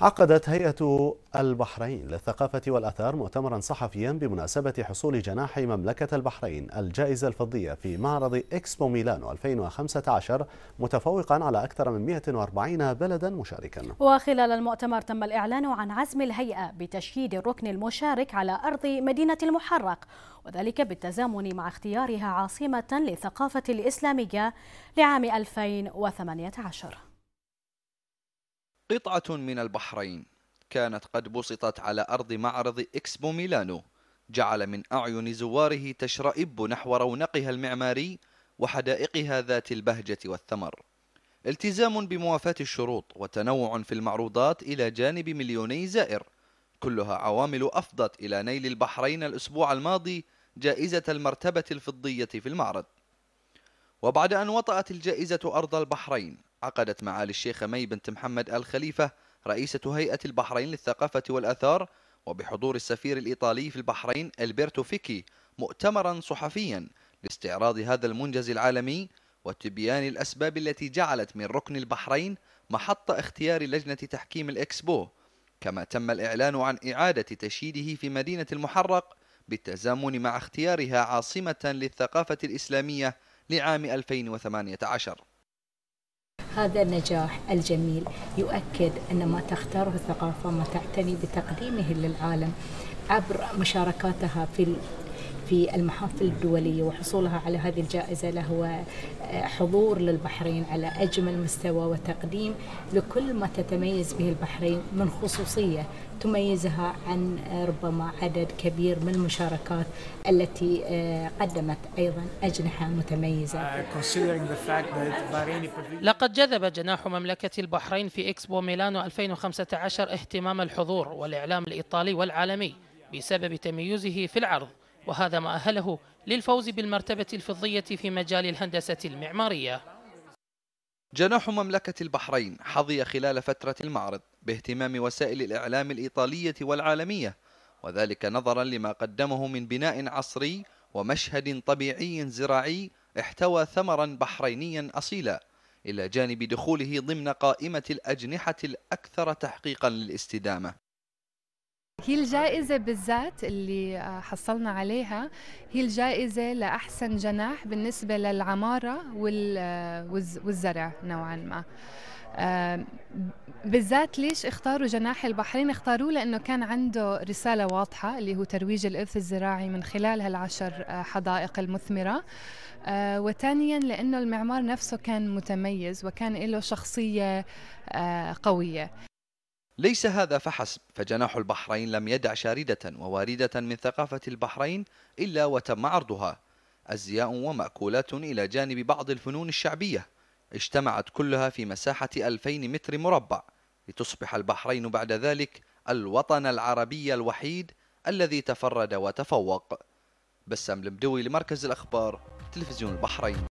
عقدت هيئة البحرين للثقافة والأثار مؤتمرا صحفيا بمناسبة حصول جناح مملكة البحرين الجائزة الفضية في معرض إكسبو ميلانو 2015 متفوقا على أكثر من 140 بلدا مشاركا وخلال المؤتمر تم الإعلان عن عزم الهيئة بتشييد الركن المشارك على أرض مدينة المحرق وذلك بالتزامن مع اختيارها عاصمة للثقافة الإسلامية لعام 2018 قطعة من البحرين كانت قد بسطت على أرض معرض إكسبو ميلانو جعل من أعين زواره تشرئب نحو رونقها المعماري وحدائقها ذات البهجة والثمر التزام بموافاة الشروط وتنوع في المعروضات إلى جانب مليوني زائر كلها عوامل أفضت إلى نيل البحرين الأسبوع الماضي جائزة المرتبة الفضية في المعرض وبعد أن وطأت الجائزة أرض البحرين عقدت معالي الشيخة مي بنت محمد آل خليفة رئيسة هيئة البحرين للثقافة والأثار وبحضور السفير الإيطالي في البحرين ألبرتو فيكي مؤتمرا صحفيا لاستعراض هذا المنجز العالمي وتبيان الأسباب التي جعلت من ركن البحرين محط اختيار لجنة تحكيم الإكسبو كما تم الإعلان عن إعادة تشييده في مدينة المحرق بالتزامن مع اختيارها عاصمة للثقافة الإسلامية لعام 2018 هذا النجاح الجميل يؤكد أن ما تختاره الثقافة ما تعتني بتقديمه للعالم عبر مشاركاتها في في المحافل الدولية وحصولها على هذه الجائزة له حضور للبحرين على أجمل مستوى وتقديم لكل ما تتميز به البحرين من خصوصية تميزها عن ربما عدد كبير من المشاركات التي آه، قدمت أيضا أجنحة متميزة uh, لقد جذب جناح مملكة البحرين في إكسبو ميلانو 2015 اهتمام الحضور والإعلام الإيطالي والعالمي بسبب تميزه في العرض وهذا ما أهله للفوز بالمرتبة الفضية في مجال الهندسة المعمارية جناح مملكة البحرين حظي خلال فترة المعرض باهتمام وسائل الإعلام الإيطالية والعالمية وذلك نظرا لما قدمه من بناء عصري ومشهد طبيعي زراعي احتوى ثمرا بحرينيا أصيلا إلى جانب دخوله ضمن قائمة الأجنحة الأكثر تحقيقا للاستدامة هي الجائزة بالذات اللي آه، حصلنا عليها هي الجائزة لأحسن جناح بالنسبة للعمارة آه، والزرع نوعا ما آه، بالذات ليش اختاروا جناح البحرين اختاروه لأنه كان عنده رسالة واضحة اللي هو ترويج الإرث الزراعي من خلال هالعشر حدائق المثمرة وثانيا لأنه المعمار نفسه كان متميز وكان له شخصية قوية ليس هذا فحسب فجناح البحرين لم يدع شاردة وواردة من ثقافة البحرين إلا وتم عرضها أزياء ومأكولات إلى جانب بعض الفنون الشعبية اجتمعت كلها في مساحة 2000 متر مربع لتصبح البحرين بعد ذلك الوطن العربي الوحيد الذي تفرد وتفوق بسام المدوي لمركز الأخبار تلفزيون البحرين